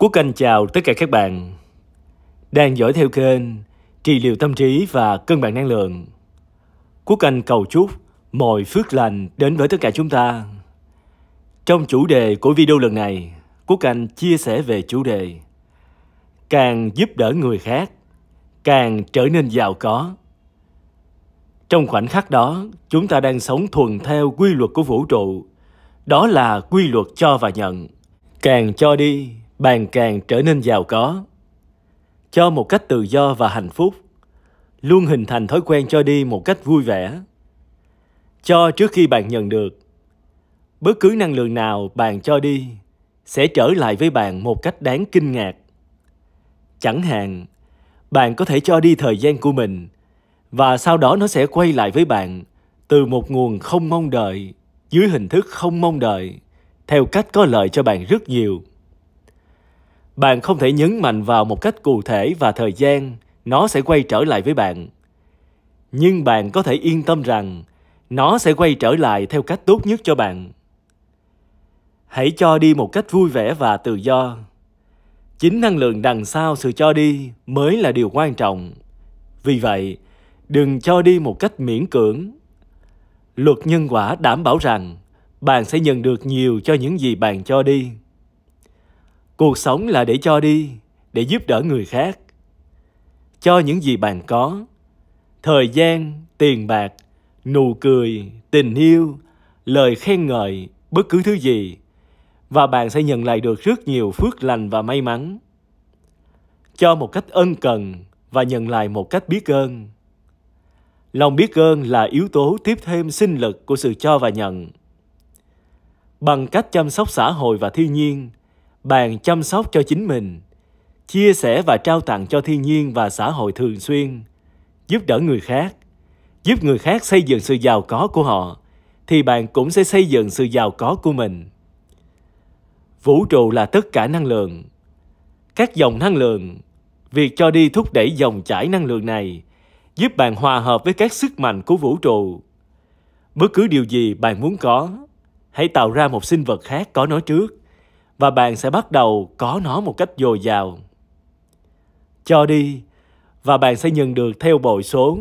Quốc Anh chào tất cả các bạn đang dõi theo kênh Trị liệu tâm trí và cân bằng năng lượng. Quốc Anh cầu chúc mọi phước lành đến với tất cả chúng ta. Trong chủ đề của video lần này, Quốc Anh chia sẻ về chủ đề Càng giúp đỡ người khác, càng trở nên giàu có. Trong khoảnh khắc đó, chúng ta đang sống thuần theo quy luật của vũ trụ. Đó là quy luật cho và nhận. Càng cho đi bạn càng trở nên giàu có cho một cách tự do và hạnh phúc luôn hình thành thói quen cho đi một cách vui vẻ cho trước khi bạn nhận được bất cứ năng lượng nào bạn cho đi sẽ trở lại với bạn một cách đáng kinh ngạc chẳng hạn bạn có thể cho đi thời gian của mình và sau đó nó sẽ quay lại với bạn từ một nguồn không mong đợi dưới hình thức không mong đợi theo cách có lợi cho bạn rất nhiều bạn không thể nhấn mạnh vào một cách cụ thể và thời gian nó sẽ quay trở lại với bạn nhưng bạn có thể yên tâm rằng nó sẽ quay trở lại theo cách tốt nhất cho bạn hãy cho đi một cách vui vẻ và tự do chính năng lượng đằng sau sự cho đi mới là điều quan trọng vì vậy đừng cho đi một cách miễn cưỡng luật nhân quả đảm bảo rằng bạn sẽ nhận được nhiều cho những gì bạn cho đi cuộc sống là để cho đi để giúp đỡ người khác cho những gì bạn có thời gian tiền bạc nụ cười tình yêu lời khen ngợi bất cứ thứ gì và bạn sẽ nhận lại được rất nhiều phước lành và may mắn cho một cách ân cần và nhận lại một cách biết ơn lòng biết ơn là yếu tố tiếp thêm sinh lực của sự cho và nhận bằng cách chăm sóc xã hội và thiên nhiên bạn chăm sóc cho chính mình chia sẻ và trao tặng cho thiên nhiên và xã hội thường xuyên giúp đỡ người khác giúp người khác xây dựng sự giàu có của họ thì bạn cũng sẽ xây dựng sự giàu có của mình vũ trụ là tất cả năng lượng các dòng năng lượng việc cho đi thúc đẩy dòng chảy năng lượng này giúp bạn hòa hợp với các sức mạnh của vũ trụ bất cứ điều gì bạn muốn có hãy tạo ra một sinh vật khác có nó trước và bạn sẽ bắt đầu có nó một cách dồi dào. Cho đi và bạn sẽ nhận được theo bội số.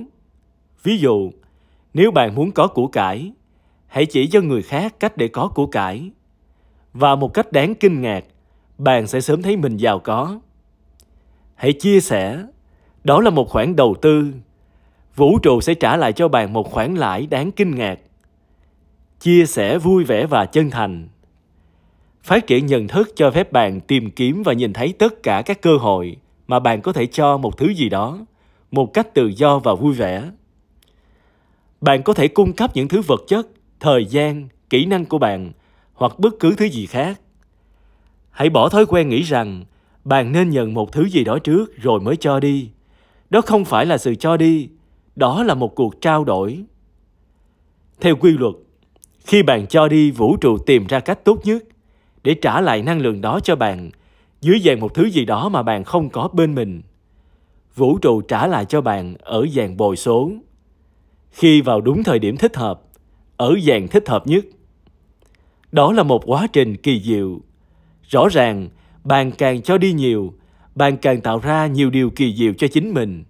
Ví dụ, nếu bạn muốn có của cải, hãy chỉ cho người khác cách để có của cải. Và một cách đáng kinh ngạc, bạn sẽ sớm thấy mình giàu có. Hãy chia sẻ, đó là một khoản đầu tư. Vũ trụ sẽ trả lại cho bạn một khoản lãi đáng kinh ngạc. Chia sẻ vui vẻ và chân thành Phát triển nhận thức cho phép bạn tìm kiếm và nhìn thấy tất cả các cơ hội mà bạn có thể cho một thứ gì đó một cách tự do và vui vẻ. Bạn có thể cung cấp những thứ vật chất, thời gian, kỹ năng của bạn hoặc bất cứ thứ gì khác. Hãy bỏ thói quen nghĩ rằng bạn nên nhận một thứ gì đó trước rồi mới cho đi. Đó không phải là sự cho đi, đó là một cuộc trao đổi. Theo quy luật, khi bạn cho đi vũ trụ tìm ra cách tốt nhất để trả lại năng lượng đó cho bạn dưới dạng một thứ gì đó mà bạn không có bên mình vũ trụ trả lại cho bạn ở dạng bồi số khi vào đúng thời điểm thích hợp ở dạng thích hợp nhất đó là một quá trình kỳ diệu rõ ràng bạn càng cho đi nhiều bạn càng tạo ra nhiều điều kỳ diệu cho chính mình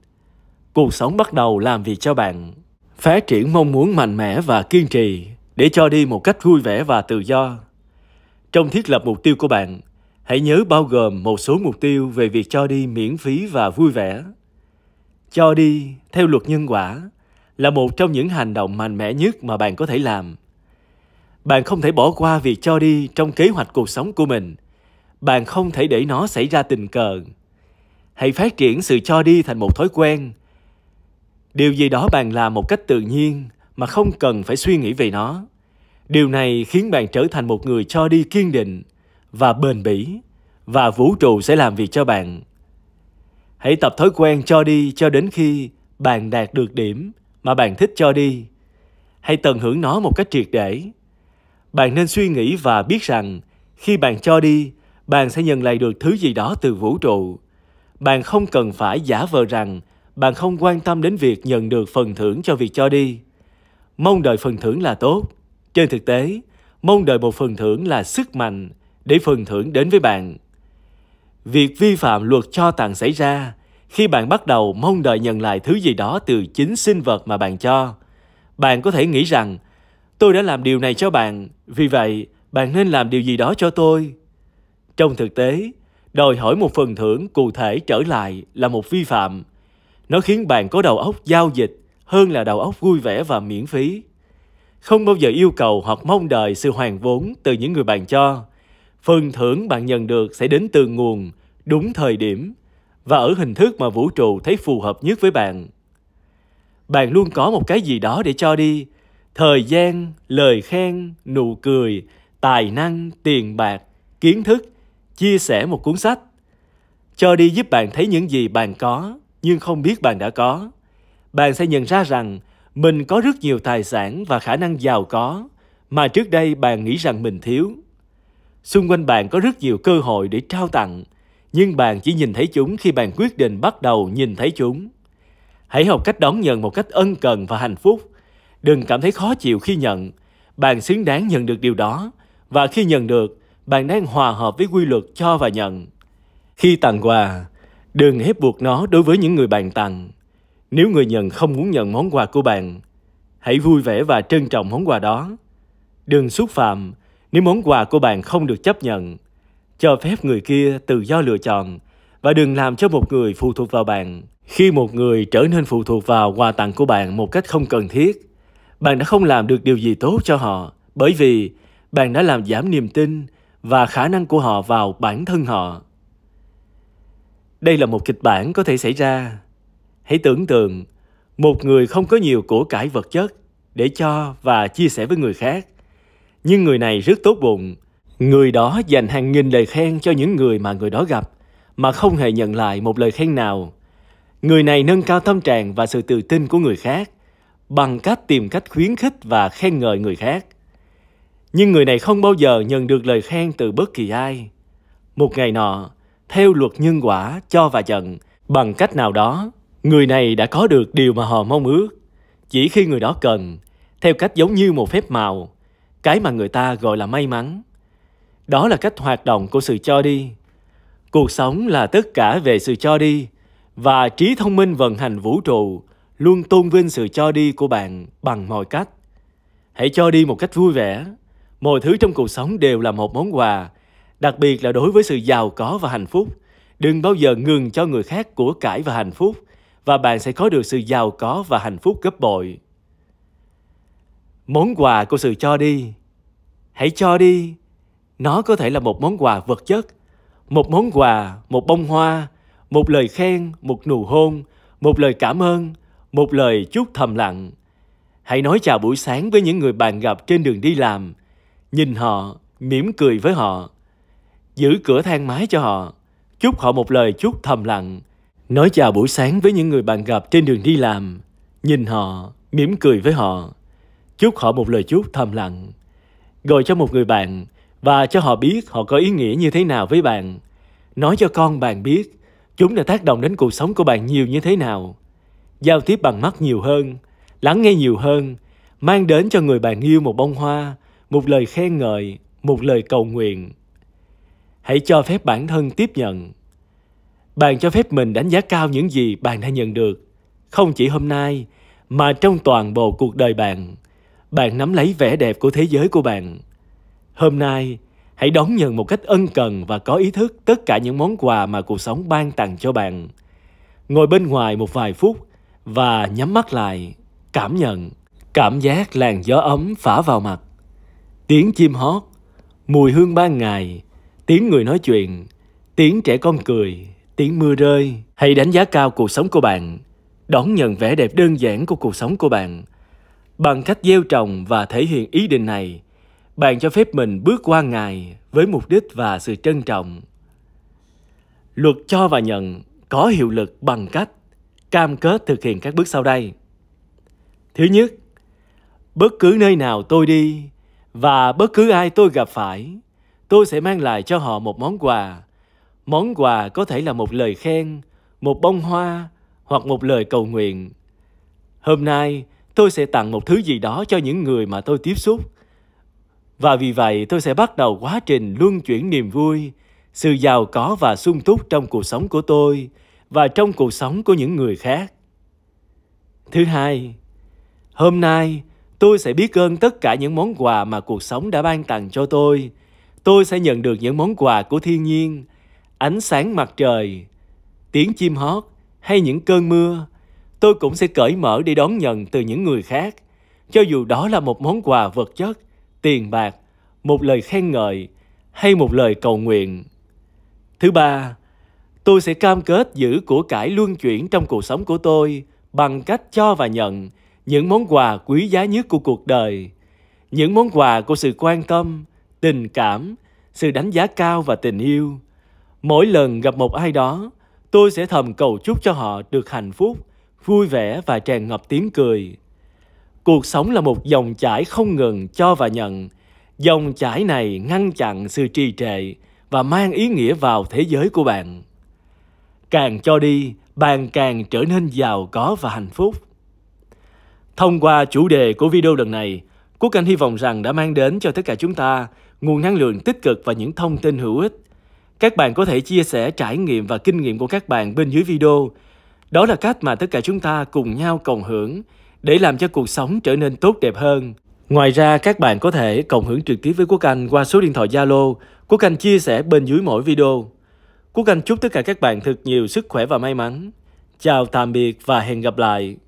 cuộc sống bắt đầu làm việc cho bạn phát triển mong muốn mạnh mẽ và kiên trì để cho đi một cách vui vẻ và tự do trong thiết lập mục tiêu của bạn, hãy nhớ bao gồm một số mục tiêu về việc cho đi miễn phí và vui vẻ. Cho đi theo luật nhân quả là một trong những hành động mạnh mẽ nhất mà bạn có thể làm. Bạn không thể bỏ qua việc cho đi trong kế hoạch cuộc sống của mình. Bạn không thể để nó xảy ra tình cờ. Hãy phát triển sự cho đi thành một thói quen. Điều gì đó bạn làm một cách tự nhiên mà không cần phải suy nghĩ về nó Điều này khiến bạn trở thành một người cho đi kiên định và bền bỉ và vũ trụ sẽ làm việc cho bạn. Hãy tập thói quen cho đi cho đến khi bạn đạt được điểm mà bạn thích cho đi. Hãy tận hưởng nó một cách triệt để. Bạn nên suy nghĩ và biết rằng khi bạn cho đi, bạn sẽ nhận lại được thứ gì đó từ vũ trụ. Bạn không cần phải giả vờ rằng bạn không quan tâm đến việc nhận được phần thưởng cho việc cho đi. Mong đợi phần thưởng là tốt, trên thực tế, mong đợi một phần thưởng là sức mạnh để phần thưởng đến với bạn. Việc vi phạm luật cho tặng xảy ra khi bạn bắt đầu mong đợi nhận lại thứ gì đó từ chính sinh vật mà bạn cho. Bạn có thể nghĩ rằng, tôi đã làm điều này cho bạn, vì vậy bạn nên làm điều gì đó cho tôi. Trong thực tế, đòi hỏi một phần thưởng cụ thể trở lại là một vi phạm. Nó khiến bạn có đầu óc giao dịch hơn là đầu óc vui vẻ và miễn phí không bao giờ yêu cầu hoặc mong đợi sự hoàn vốn từ những người bạn cho. Phần thưởng bạn nhận được sẽ đến từ nguồn, đúng thời điểm và ở hình thức mà vũ trụ thấy phù hợp nhất với bạn. Bạn luôn có một cái gì đó để cho đi, thời gian, lời khen, nụ cười, tài năng, tiền bạc, kiến thức, chia sẻ một cuốn sách. Cho đi giúp bạn thấy những gì bạn có nhưng không biết bạn đã có. Bạn sẽ nhận ra rằng mình có rất nhiều tài sản và khả năng giàu có mà trước đây bạn nghĩ rằng mình thiếu. Xung quanh bạn có rất nhiều cơ hội để trao tặng, nhưng bạn chỉ nhìn thấy chúng khi bạn quyết định bắt đầu nhìn thấy chúng. Hãy học cách đón nhận một cách ân cần và hạnh phúc. Đừng cảm thấy khó chịu khi nhận. Bạn xứng đáng nhận được điều đó và khi nhận được, bạn đang hòa hợp với quy luật cho và nhận. Khi tặng quà, đừng ép buộc nó đối với những người bạn tặng. Nếu người nhận không muốn nhận món quà của bạn, hãy vui vẻ và trân trọng món quà đó. Đừng xúc phạm nếu món quà của bạn không được chấp nhận. Cho phép người kia tự do lựa chọn và đừng làm cho một người phụ thuộc vào bạn. Khi một người trở nên phụ thuộc vào quà tặng của bạn một cách không cần thiết, bạn đã không làm được điều gì tốt cho họ bởi vì bạn đã làm giảm niềm tin và khả năng của họ vào bản thân họ. Đây là một kịch bản có thể xảy ra Hãy tưởng tượng một người không có nhiều của cải vật chất để cho và chia sẻ với người khác. Nhưng người này rất tốt bụng. Người đó dành hàng nghìn lời khen cho những người mà người đó gặp mà không hề nhận lại một lời khen nào. Người này nâng cao tâm trạng và sự tự tin của người khác bằng cách tìm cách khuyến khích và khen ngợi người khác. Nhưng người này không bao giờ nhận được lời khen từ bất kỳ ai. Một ngày nọ, theo luật nhân quả cho và nhận, bằng cách nào đó, Người này đã có được điều mà họ mong ước, chỉ khi người đó cần, theo cách giống như một phép màu, cái mà người ta gọi là may mắn. Đó là cách hoạt động của sự cho đi. Cuộc sống là tất cả về sự cho đi và trí thông minh vận hành vũ trụ luôn tôn vinh sự cho đi của bạn bằng mọi cách. Hãy cho đi một cách vui vẻ. Mọi thứ trong cuộc sống đều là một món quà, đặc biệt là đối với sự giàu có và hạnh phúc. Đừng bao giờ ngừng cho người khác của cải và hạnh phúc và bạn sẽ có được sự giàu có và hạnh phúc gấp bội. Món quà của sự cho đi. Hãy cho đi. Nó có thể là một món quà vật chất, một món quà, một bông hoa, một lời khen, một nụ hôn, một lời cảm ơn, một lời chúc thầm lặng. Hãy nói chào buổi sáng với những người bạn gặp trên đường đi làm, nhìn họ, mỉm cười với họ, giữ cửa thang mái cho họ, chúc họ một lời chúc thầm lặng, Nói chào buổi sáng với những người bạn gặp trên đường đi làm, nhìn họ, mỉm cười với họ, chúc họ một lời chúc thầm lặng, gọi cho một người bạn và cho họ biết họ có ý nghĩa như thế nào với bạn. Nói cho con bạn biết chúng đã tác động đến cuộc sống của bạn nhiều như thế nào. Giao tiếp bằng mắt nhiều hơn, lắng nghe nhiều hơn, mang đến cho người bạn yêu một bông hoa, một lời khen ngợi, một lời cầu nguyện. Hãy cho phép bản thân tiếp nhận bạn cho phép mình đánh giá cao những gì bạn đã nhận được không chỉ hôm nay mà trong toàn bộ cuộc đời bạn bạn nắm lấy vẻ đẹp của thế giới của bạn hôm nay hãy đón nhận một cách ân cần và có ý thức tất cả những món quà mà cuộc sống ban tặng cho bạn ngồi bên ngoài một vài phút và nhắm mắt lại cảm nhận cảm giác làn gió ấm phả vào mặt tiếng chim hót mùi hương ban ngày tiếng người nói chuyện tiếng trẻ con cười tiếng mưa rơi. Hãy đánh giá cao cuộc sống của bạn, đón nhận vẻ đẹp đơn giản của cuộc sống của bạn. Bằng cách gieo trồng và thể hiện ý định này, bạn cho phép mình bước qua ngày với mục đích và sự trân trọng. Luật cho và nhận có hiệu lực bằng cách cam kết thực hiện các bước sau đây. Thứ nhất, bất cứ nơi nào tôi đi và bất cứ ai tôi gặp phải, tôi sẽ mang lại cho họ một món quà món quà có thể là một lời khen một bông hoa hoặc một lời cầu nguyện hôm nay tôi sẽ tặng một thứ gì đó cho những người mà tôi tiếp xúc và vì vậy tôi sẽ bắt đầu quá trình luân chuyển niềm vui sự giàu có và sung túc trong cuộc sống của tôi và trong cuộc sống của những người khác thứ hai hôm nay tôi sẽ biết ơn tất cả những món quà mà cuộc sống đã ban tặng cho tôi tôi sẽ nhận được những món quà của thiên nhiên ánh sáng mặt trời, tiếng chim hót hay những cơn mưa, tôi cũng sẽ cởi mở để đón nhận từ những người khác, cho dù đó là một món quà vật chất, tiền bạc, một lời khen ngợi hay một lời cầu nguyện. Thứ ba, tôi sẽ cam kết giữ của cải luân chuyển trong cuộc sống của tôi bằng cách cho và nhận những món quà quý giá nhất của cuộc đời, những món quà của sự quan tâm, tình cảm, sự đánh giá cao và tình yêu Mỗi lần gặp một ai đó, tôi sẽ thầm cầu chúc cho họ được hạnh phúc, vui vẻ và tràn ngập tiếng cười. Cuộc sống là một dòng chảy không ngừng cho và nhận. Dòng chảy này ngăn chặn sự trì trệ và mang ý nghĩa vào thế giới của bạn. Càng cho đi, bạn càng trở nên giàu có và hạnh phúc. Thông qua chủ đề của video lần này, Quốc Anh hy vọng rằng đã mang đến cho tất cả chúng ta nguồn năng lượng tích cực và những thông tin hữu ích các bạn có thể chia sẻ trải nghiệm và kinh nghiệm của các bạn bên dưới video. Đó là cách mà tất cả chúng ta cùng nhau cộng hưởng để làm cho cuộc sống trở nên tốt đẹp hơn. Ngoài ra, các bạn có thể cộng hưởng trực tiếp với Quốc Anh qua số điện thoại Zalo. Quốc Anh chia sẻ bên dưới mỗi video. Quốc Anh chúc tất cả các bạn thật nhiều sức khỏe và may mắn. Chào tạm biệt và hẹn gặp lại.